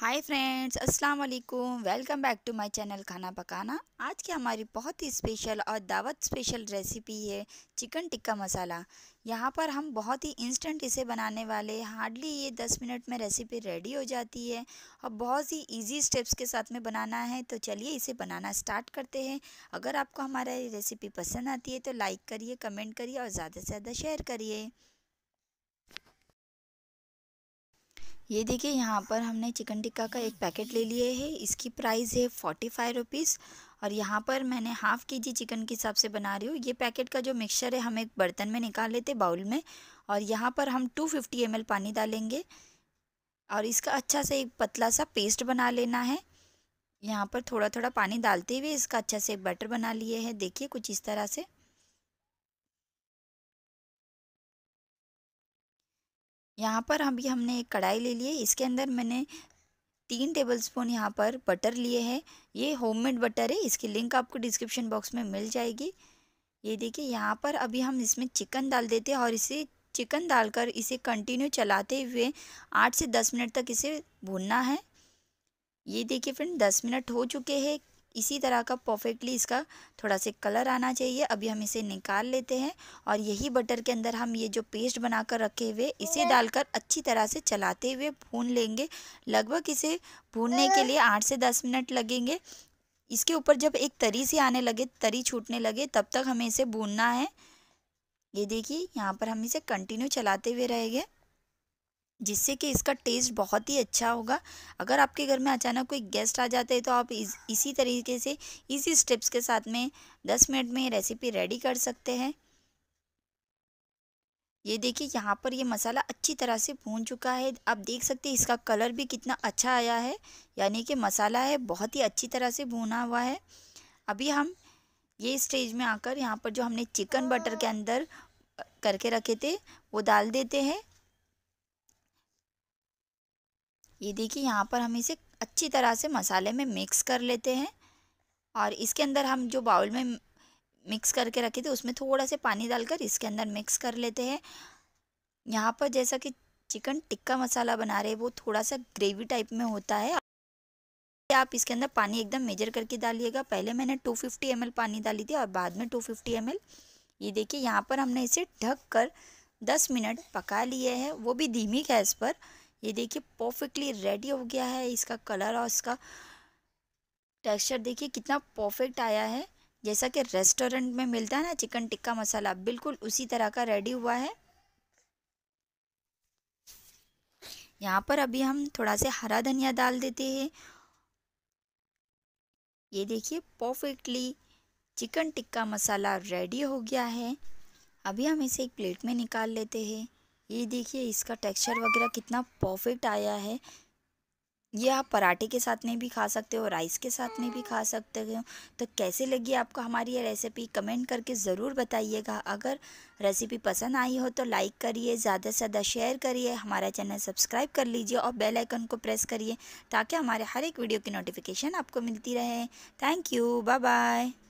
हाय friends अस्सलाम वालेकुम welcome back to my channel खाना पकाना आज की हमारी बहुत ही स्पेशल और दावत स्पेशल रेसिपी है चिकन टिक्का मसाला यहाँ पर हम बहुत ही इंस्टेंट इसे बनाने वाले हार्डली ये दस मिनट में रेसिपी रेडी हो जाती है और बहुत ही इजी स्टेप्स के साथ में बनाना है तो चलिए इसे बनाना स्टार्ट करते हैं अगर आपको हमारा ये रेसिपी पसंद आती है तो लाइक करिए कमेंट करिए और ज़्यादा से ज़्यादा शेयर करिए ये देखिए यहाँ पर हमने चिकन टिक्का का एक पैकेट ले लिए है इसकी प्राइस है फोर्टी फाइव रुपीज़ और यहाँ पर मैंने हाफ़ के जी चिकन के हिसाब से बना रही हूँ ये पैकेट का जो मिक्सचर है हम एक बर्तन में निकाल लेते बाउल में और यहाँ पर हम टू फिफ्टी एम पानी डालेंगे और इसका अच्छा से एक पतला सा पेस्ट बना लेना है यहाँ पर थोड़ा थोड़ा पानी डालते हुए इसका अच्छा से एक बना लिए है देखिए कुछ इस तरह से यहाँ पर अभी हमने एक कढ़ाई ले ली है इसके अंदर मैंने तीन टेबल स्पून यहाँ पर बटर लिए है ये होममेड बटर है इसकी लिंक आपको डिस्क्रिप्शन बॉक्स में मिल जाएगी ये देखिए यहाँ पर अभी हम इसमें चिकन डाल देते हैं और इसे चिकन डालकर इसे कंटिन्यू चलाते हुए आठ से दस मिनट तक इसे भूनना है ये देखिए फ्रेंड दस मिनट हो चुके हैं इसी तरह का परफेक्टली इसका थोड़ा से कलर आना चाहिए अभी हम इसे निकाल लेते हैं और यही बटर के अंदर हम ये जो पेस्ट बनाकर रखे हुए इसे डालकर अच्छी तरह से चलाते हुए भून लेंगे लगभग इसे भूनने के लिए आठ से दस मिनट लगेंगे इसके ऊपर जब एक तरी से आने लगे तरी छूटने लगे तब तक हमें इसे भूनना है ये देखिए यहाँ पर हम इसे कंटिन्यू चलाते हुए रहेंगे जिससे कि इसका टेस्ट बहुत ही अच्छा होगा अगर आपके घर में अचानक कोई गेस्ट आ जाते हैं तो आप इस, इसी तरीके से इसी स्टेप्स के साथ में दस मिनट में रेसिपी रेडी कर सकते हैं ये देखिए यहाँ पर ये मसाला अच्छी तरह से भून चुका है आप देख सकते हैं इसका कलर भी कितना अच्छा आया है यानी कि मसाला है बहुत ही अच्छी तरह से भूना हुआ है अभी हम ये स्टेज में आकर यहाँ पर जो हमने चिकन बटर के अंदर करके रखे थे वो डाल देते हैं ये देखिए यहाँ पर हम इसे अच्छी तरह से मसाले में मिक्स कर लेते हैं और इसके अंदर हम जो बाउल में मिक्स करके रखे थे उसमें थोड़ा से पानी डालकर इसके अंदर मिक्स कर लेते हैं यहाँ पर जैसा कि चिकन टिक्का मसाला बना रहे वो थोड़ा सा ग्रेवी टाइप में होता है आप इसके अंदर पानी एकदम मेजर करके डालिएगा पहले मैंने 250 फिफ्टी पानी डाली थी और बाद में 250 फिफ्टी ये देखिए यहाँ पर हमने इसे ढक कर 10 मिनट पका लिए हैं वो भी धीमी गैस पर ये देखिए परफेक्टली रेडी हो गया है इसका कलर और इसका टेक्सचर देखिए कितना परफेक्ट आया है जैसा कि रेस्टोरेंट में मिलता है ना चिकन टिक्का मसाला बिल्कुल उसी तरह का रेडी हुआ है यहाँ पर अभी हम थोड़ा से हरा धनिया डाल देते हैं ये देखिए perfectly chicken tikka masala ready हो गया है अभी हम इसे एक प्लेट में निकाल लेते हैं ये देखिए इसका टेक्सचर वगैरह कितना परफेक्ट आया है ये आप पराठे के साथ में भी खा सकते हो राइस के साथ में भी खा सकते हो तो कैसे लगी आपको हमारी ये रेसिपी कमेंट करके ज़रूर बताइएगा अगर रेसिपी पसंद आई हो तो लाइक करिए ज़्यादा से ज़्यादा शेयर करिए हमारा चैनल सब्सक्राइब कर लीजिए और बेल आइकन को प्रेस करिए ताकि हमारे हर एक वीडियो की नोटिफिकेशन आपको मिलती रहे थैंक यू बाय बाय